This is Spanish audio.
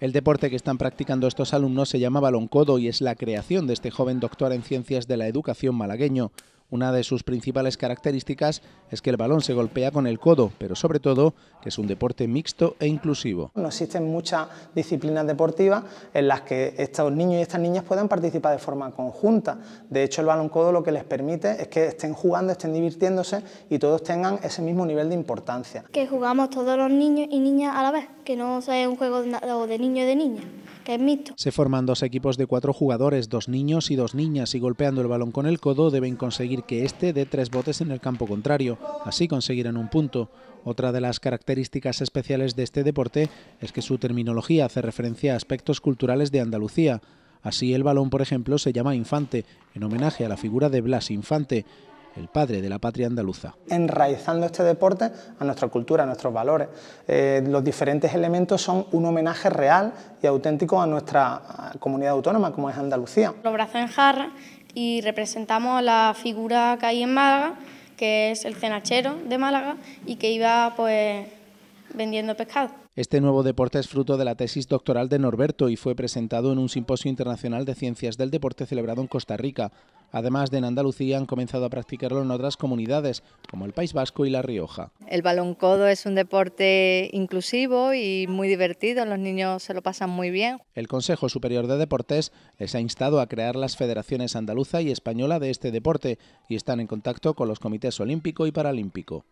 El deporte que están practicando estos alumnos se llama baloncodo y es la creación de este joven doctor en ciencias de la educación malagueño. Una de sus principales características es que el balón se golpea con el codo, pero sobre todo que es un deporte mixto e inclusivo. No existen muchas disciplinas deportivas en las que estos niños y estas niñas puedan participar de forma conjunta. De hecho, el balón codo lo que les permite es que estén jugando, estén divirtiéndose y todos tengan ese mismo nivel de importancia. Que jugamos todos los niños y niñas a la vez, que no sea un juego de niño y de niñas. Se forman dos equipos de cuatro jugadores, dos niños y dos niñas, y golpeando el balón con el codo deben conseguir que éste dé tres botes en el campo contrario. Así conseguirán un punto. Otra de las características especiales de este deporte es que su terminología hace referencia a aspectos culturales de Andalucía. Así el balón, por ejemplo, se llama Infante, en homenaje a la figura de Blas Infante el padre de la patria andaluza. Enraizando este deporte a nuestra cultura, a nuestros valores. Eh, los diferentes elementos son un homenaje real y auténtico a nuestra comunidad autónoma, como es Andalucía. Los brazos en jarra y representamos la figura que hay en Málaga, que es el cenachero de Málaga, y que iba pues vendiendo pescado. Este nuevo deporte es fruto de la tesis doctoral de Norberto y fue presentado en un simposio internacional de ciencias del deporte celebrado en Costa Rica. Además de en Andalucía han comenzado a practicarlo en otras comunidades, como el País Vasco y La Rioja. El baloncodo es un deporte inclusivo y muy divertido, los niños se lo pasan muy bien. El Consejo Superior de Deportes les ha instado a crear las federaciones andaluza y española de este deporte y están en contacto con los comités olímpico y paralímpico.